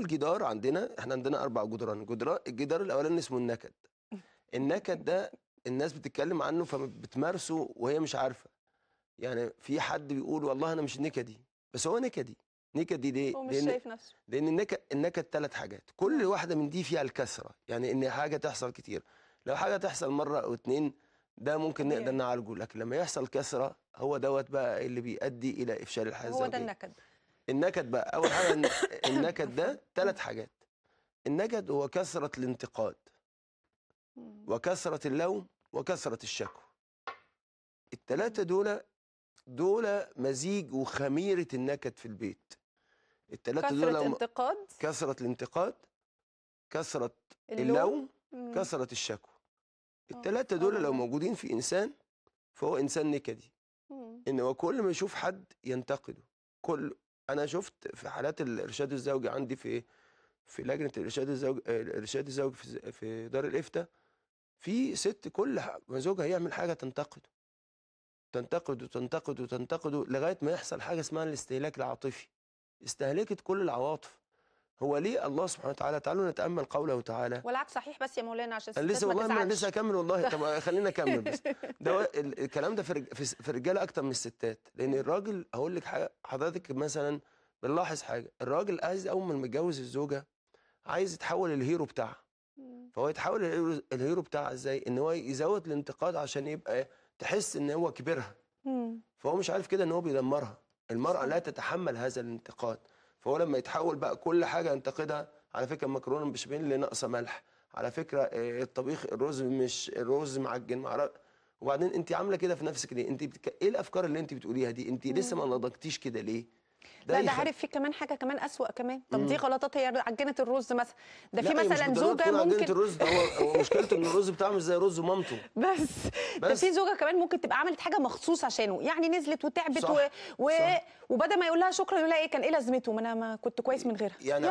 الجدار عندنا احنا عندنا اربع جدران جدار الجدار الاولاني اسمه النكد النكد ده الناس بتتكلم عنه فبتمارسه وهي مش عارفه يعني في حد بيقول والله انا مش نكدي بس هو نكدي نكدي دي هو مش شايف نفسه لان النكد النكد ثلاث حاجات كل واحده من دي فيها الكسره يعني ان حاجه تحصل كتير لو حاجه تحصل مره او اتنين ده ممكن نقدر نعالجه لكن لما يحصل كسره هو دوت بقى اللي بيؤدي الى افشال الحزام هو ده النكد النكد بقى اول حاجه النكد ده ثلاث حاجات النكد هو كثره الانتقاد وكثره اللوم وكثره الشكوى الثلاثه دول دول مزيج وخميره النكد في البيت الثلاثه دول كثره الانتقاد كثره الانتقاد كثره اللوم كثره الشكوى آه، الثلاثه دول لو موجودين في انسان فهو انسان نكدي ان هو كل ما يشوف حد ينتقده كل انا شفت في حالات الارشاد الزوجي عندي في إيه؟ في لجنه الارشاد الزوجي الارشاد الزوجي في, في دار الافتاء في ست كل ما زوجها يعمل حاجه تنتقده تنتقد وتنتقد وتنتقد لغايه ما يحصل حاجه اسمها الاستهلاك العاطفي استهلكت كل العواطف هو ليه الله سبحانه وتعالى تعالوا نتامل قوله تعالى والعكس صحيح بس يا مولانا عشان انا لسه والله ما لسه هكمل والله طب خلينا اكمل بس ده الكلام ده في الرجاله اكتر من الستات لان الراجل هقول لك حاجه حضرتك مثلا بنلاحظ حاجه الراجل عايز اول ما متجوز الزوجه عايز يتحول الهيرو بتاعها فهو يتحول الهيرو بتاعها ازاي ان هو يزود الانتقاد عشان يبقى تحس ان هو كبرها فهو مش عارف كده ان هو بيدمرها المراه لا تتحمل هذا الانتقاد فهو لما يتحول بقى كل حاجه ينتقدها على فكره المكرونه مش بين اللي ناقصه ملح على فكره آه، الطبيخ الرز مش الرز معجن مع وبعدين انت عامله كده في نفسك ليه انت بتك... ايه الافكار اللي انت بتقوليها دي انت لسه ما نضجتيش كده ليه ده, ده عارف في كمان حاجه كمان اسوأ كمان طب دي غلطات هي عجنه الرز مثلا ده في مثلا زوجه ممكن عجنه الرز ده هو مشكلته ان الرز بتاعه مش زي رز مامته بس, بس ده في زوجه كمان ممكن تبقى عملت حاجه مخصوص عشانه يعني نزلت وتعبت صح. و... و... صح. وبدل ما يقول لها شكرا يقول لها ايه كان ايه لازمته ما انا ما كنت كويس من غيرها يعني